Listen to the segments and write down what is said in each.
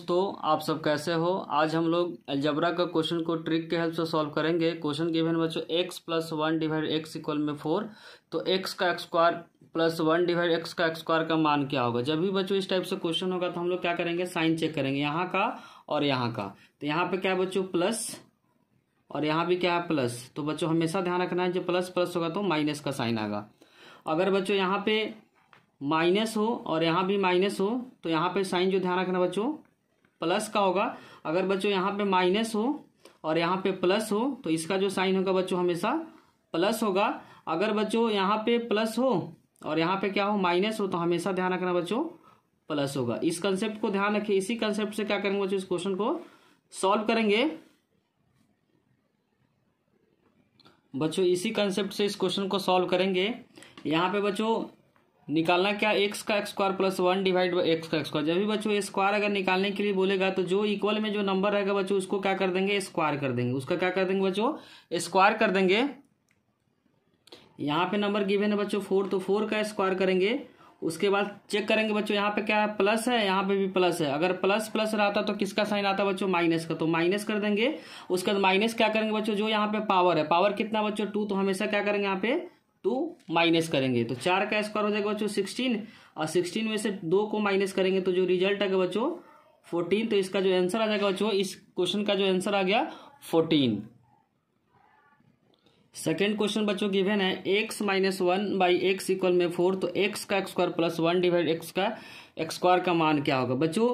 दोस्तों आप सब कैसे हो आज हम लोग एल्जबरा का क्वेश्चन को ट्रिक के हेल्प से सॉल्व करेंगे क्वेश्चन गिवन बच्चों x plus one divide x equal में फोर तो एक्स का square plus one divide x का एक्सक्वायर का मान क्या होगा जब भी बच्चों इस टाइप से क्वेश्चन होगा तो हम लोग क्या करेंगे साइन चेक करेंगे यहाँ का और यहाँ का तो यहाँ पे क्या बच्चों प्लस और यहाँ भी क्या है प्लस तो बच्चों हमेशा ध्यान रखना है जो प्लस प्लस होगा तो माइनस का साइन आएगा अगर बच्चों यहाँ पे माइनस हो और यहाँ भी माइनस हो तो यहाँ पे साइन जो ध्यान रखना बच्चों प्लस का होगा अगर बच्चों यहाँ पे माइनस हो और यहाँ पे प्लस हो तो इसका जो साइन होगा बच्चों हमेशा प्लस होगा अगर बच्चों यहाँ पे प्लस हो और यहाँ पे क्या हो माइनस हो तो हमेशा ध्यान रखना बच्चों प्लस होगा इस कंसेप्ट को ध्यान रखें इसी कंसेप्ट से क्या करेंगे बच्चों इस क्वेश्चन को सॉल्व करेंगे बच्चों इसी कंसेप्ट से इस क्वेश्चन को सॉल्व करेंगे यहाँ पे बच्चों निकालना क्या एक्स का square plus one divide by x का स्क्वायर जब भी बच्चों स्क्वायर अगर निकालने के लिए बोलेगा तो जो इक्वल में जो नंबर रहेगा बच्चों उसको क्या कर देंगे स्क्वायर कर देंगे उसका क्या कर देंगे बच्चों स्क्वायर कर देंगे यहाँ पे नंबर गिवेन है बच्चों फोर तो फोर का स्क्वायर करेंगे उसके बाद चेक करेंगे बच्चों यहाँ पे क्या है प्लस है यहाँ पे भी प्लस है अगर प्लस प्लस रहता तो किसका साइन आता बच्चों माइनस का तो माइनस कर देंगे उसके बाद माइनस क्या करेंगे बच्चों जो यहाँ पे पावर है पावर कितना बच्चों टू तो हमेशा क्या करेंगे यहाँ पे टू माइनस करेंगे तो चार का स्क्वायर हो जाएगा बच्चों सिक्सटीन और सिक्सटीन में से दो को माइनस करेंगे तो जो रिजल्ट आएगा बच्चों फोर्टीन तो इसका जो आंसर आ जाएगा बच्चों इस क्वेश्चन का जो आंसर आ गया फोर्टीन सेकेंड क्वेश्चन बच्चों गिवेन है x minus one by x equal में फोर तो एक्स का square plus one divide x का स्क्वायर का मान क्या होगा बच्चों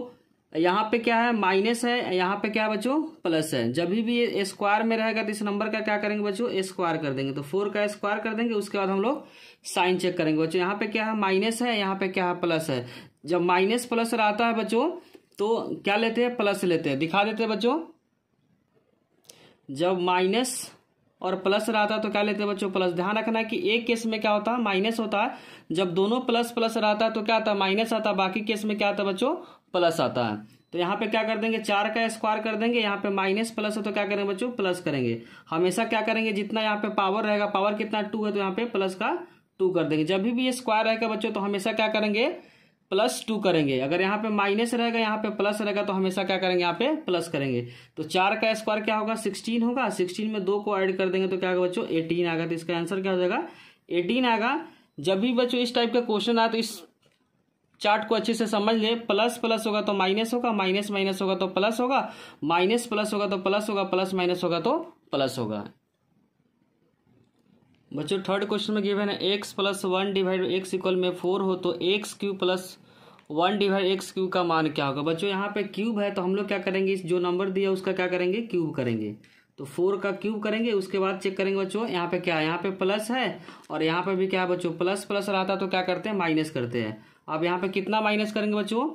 यहाँ पे क्या है माइनस है यहाँ पे क्या बच्चों प्लस है जब भी ये स्क्वायर में रहेगा तो इस नंबर का क्या करेंगे बच्चों स्क्वायर कर देंगे तो फोर का स्क्वायर कर देंगे उसके बाद हम लोग साइन चेक करेंगे बच्चों यहाँ पे क्या है माइनस है यहाँ पे क्या है प्लस है जब माइनस प्लस रहता है बच्चों तो क्या लेते हैं प्लस लेते हैं दिखा देते हैं बच्चों जब माइनस और प्लस रहता है तो क्या लेते हैं बच्चों प्लस ध्यान रखना है कि एक केस में क्या होता है माइनस होता है जब दोनों प्लस प्लस रहता है तो क्या आता है माइनस आता है बाकी केस में क्या आता है बच्चों प्लस आता है तो यहाँ पे क्या कर देंगे चार का स्क्वायर कर देंगे यहाँ पे माइनस प्लस है तो क्या करेंगे बच्चों प्लस करेंगे हमेशा क्या करेंगे जितना यहाँ पे पावर रहेगा पावर कितना टू है तो यहाँ पे प्लस का टू कर देंगे जब भी ये स्क्वायर रहेगा बच्चों तो हमेशा क्या करेंगे प्लस टू करेंगे अगर यहाँ पे माइनस रहेगा यहाँ पे प्लस रहेगा तो हमेशा क्या करेंगे यहाँ पे प्लस करेंगे तो चार का स्क्वायर क्या होगा सिक्सटीन होगा सिक्सटीन में दो को ऐड कर देंगे तो क्या होगा बच्चों एटीन आएगा तो इसका आंसर क्या हो जाएगा एटीन आएगा जब भी बच्चों इस टाइप का क्वेश्चन आए तो इस चार्ट को अच्छे से समझ ले प्लस प्लस होगा तो माइनस होगा माइनस माइनस होगा तो प्लस होगा माइनस प्लस होगा तो प्लस होगा प्लस माइनस होगा तो प्लस होगा बच्चों थर्ड क्वेश्चन में गिवन है x plus one divide x equal में फोर हो तो x cube plus one divide x cube का मान क्या होगा बच्चों यहाँ पे क्यूब है तो हम लोग क्या करेंगे जो नंबर दिया उसका क्या करेंगे क्यूब करेंगे तो फोर का क्यूब करेंगे उसके बाद चेक करेंगे बच्चों यहाँ पे क्या है यहाँ पे प्लस है और यहाँ पे भी क्या है बच्चों प्लस प्लस रहता है तो क्या करते हैं माइनस करते हैं अब यहाँ पे कितना माइनस करेंगे बच्चों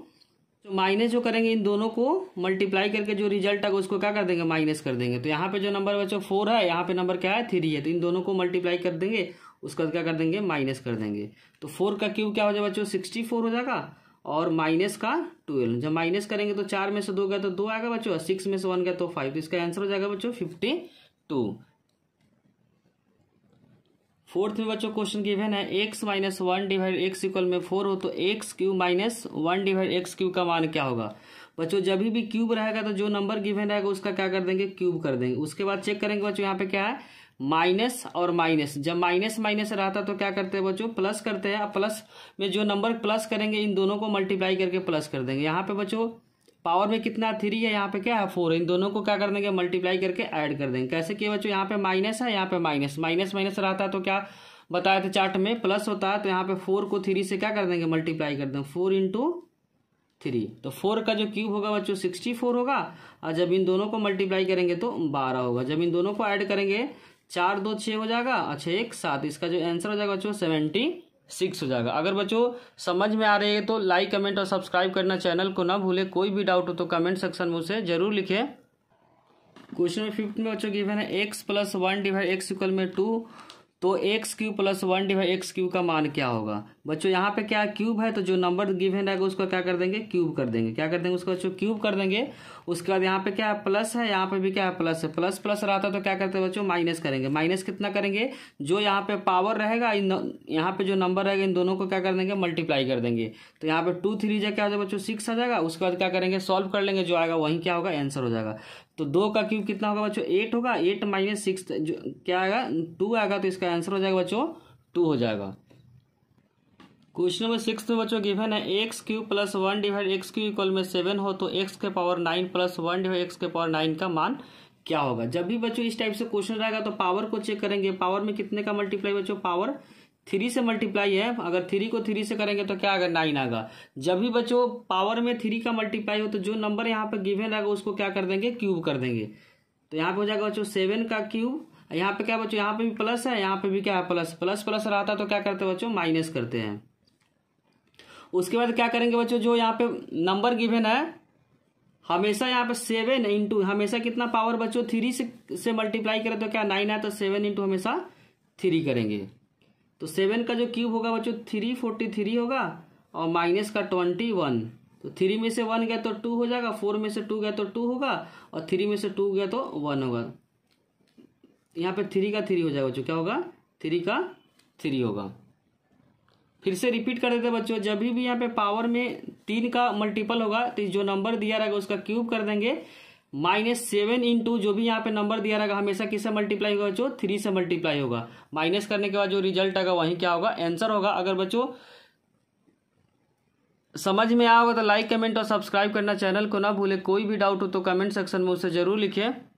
तो माइनस जो करेंगे इन दोनों को मल्टीप्लाई करके जो रिजल्ट आगे उसको क्या कर देंगे माइनस कर देंगे तो यहाँ पे जो नंबर बच्चों फोर है यहाँ पे नंबर क्या है थ्री है तो इन दोनों को मल्टीप्लाई कर देंगे उसका क्या कर देंगे माइनस कर देंगे तो फोर का क्यूब क्या हो जाएगा बच्चों सिक्सटी फोर हो जाएगा और माइनस का ट्वेल्व जब माइनस करेंगे तो चार में से दो गया तो दो आएगा बच्चों सिक्स में से वन गया तो फाइव तो इसका आंसर हो जाएगा बच्चों फिफ्टी टू फोर्थ में बच्चों क्वेश्चन गिवन है x minus one divide x equal में फोर हो तो x cube minus one divide x cube का मान क्या होगा बच्चों जब भी क्यूब रहेगा तो जो नंबर गिवेन रहेगा उसका क्या कर देंगे क्यूब कर देंगे उसके बाद चेक करेंगे बच्चों यहाँ पे क्या है माइनस और माइनस जब माइनस माइनस रहता है तो क्या करते हैं बच्चों प्लस करते हैं अब प्लस में जो नंबर प्लस करेंगे इन दोनों को मल्टीप्लाई करके प्लस कर देंगे यहाँ पे बच्चों पावर में कितना थ्री है यहाँ पे क्या है फोर इन दोनों को क्या कर देंगे मल्टीप्लाई करके ऐड कर देंगे कैसे कि बच्चों यहाँ पे माइनस है यहाँ पे माइनस माइनस माइनस रहता है तो क्या बताया था चार्ट में प्लस होता है तो यहाँ पे फोर को थ्री से क्या कर देंगे मल्टीप्लाई कर देंगे फोर इंटू थ्री तो फोर का जो क्यूब होगा बच्चों सिक्सटी फोर होगा और जब इन दोनों को मल्टीप्लाई करेंगे तो बारह होगा जब इन दोनों को ऐड करेंगे चार दो छः हो जाएगा अच्छा एक सात इसका जो आंसर हो जाएगा बच्चों सेवेंटी सिक्स हो जाएगा अगर बच्चों समझ में आ रही है तो लाइक कमेंट और सब्सक्राइब करना चैनल को ना भूले कोई भी डाउट हो तो कमेंट सेक्शन में उसे जरूर लिखे क्वेश्चन फिफ्थ में बच्चों गिवन है x plus one divide x equal में टू तो x cube plus one divide x cube का मान क्या होगा बच्चों यहाँ पे क्या क्यूब है तो जो नंबर गिवन रहेगा उसको क्या कर देंगे क्यूब कर देंगे क्या कर देंगे उसको बच्चों क्यूब कर देंगे उसके बाद यहाँ पे क्या है प्लस है यहाँ पे भी क्या है प्लस है प्लस प्लस रहता है तो क्या करते हैं बच्चों माइनस करेंगे माइनस कितना करेंगे जो यहाँ पे पावर रहेगा इन यहाँ पे जो नंबर रहेगा इन दोनों को क्या कर देंगे मल्टीप्लाई कर देंगे तो यहाँ पे टू थ्री जगह क्या हो जाएगा बच्चों सिक्स आ जाएगा उसके बाद क्या करेंगे सॉल्व कर लेंगे जो आएगा वहीं क्या होगा आंसर हो जाएगा तो दो का क्यूब कितना होगा बच्चों एट होगा एट माइनस सिक्स क्या आएगा टू आएगा तो इसका इसका आंसर हो जाएगा बच्चों टू हो जाएगा क्वेश्चन नंबर सिक्स में बच्चों गिवन है x cube plus one divide x cube equal में सेवन हो तो एक्स के power nine plus one divide x के पावर नाइन का मान क्या होगा जब भी बच्चों इस टाइप से क्वेश्चन रहेगा तो पावर को चेक करेंगे पावर में कितने का मल्टीप्लाई बच्चों पावर थ्री से मल्टीप्लाई है अगर थ्री को थ्री से करेंगे तो क्या आएगा नाइन आएगा जब भी बच्चों पावर में थ्री का मल्टीप्लाई हो तो जो नंबर यहाँ पर गिवन रहेगा उसको क्या कर देंगे क्यूब कर देंगे तो यहाँ पे हो जाएगा बच्चों सेवन का क्यूब यहाँ पे क्या बच्चों यहाँ पे भी प्लस है यहाँ पे भी क्या है प्लस प्लस प्लस रहता है तो क्या करते हैं बच्चों माइनस करते हैं उसके बाद क्या करेंगे बच्चों जो यहाँ पे नंबर गिवेन है हमेशा यहाँ पे सेवन इंटू हमेशा कितना पावर बच्चों थ्री से से मल्टीप्लाई करें तो क्या नाइन है तो सेवन इंटू हमेशा थ्री करेंगे तो सेवन का जो क्यूब होगा बच्चों थ्री फोर्टी थ्री होगा और माइनस का ट्वेंटी वन तो थ्री में से वन गया तो टू हो जाएगा फोर में से टू गया तो टू होगा और थ्री में से टू गया तो वन होगा यहाँ पे थ्री का थ्री हो जाएगा बच्चों क्या होगा थ्री का थ्री होगा फिर से रिपीट कर देते बच्चों जब भी यहाँ पे पावर में तीन का मल्टीपल होगा तो जो नंबर दिया रहेगा उसका क्यूब कर देंगे माइनस सेवन इंटू जो भी यहाँ पे नंबर दिया रहेगा हमेशा किससे मल्टीप्लाई होगा बच्चों थ्री से मल्टीप्लाई होगा माइनस करने के बाद जो रिजल्ट आएगा वहीं क्या होगा आंसर होगा अगर बच्चों समझ में आया होगा तो लाइक कमेंट और सब्सक्राइब करना चैनल को ना भूले कोई भी डाउट हो तो कमेंट सेक्शन में उसे जरूर लिखे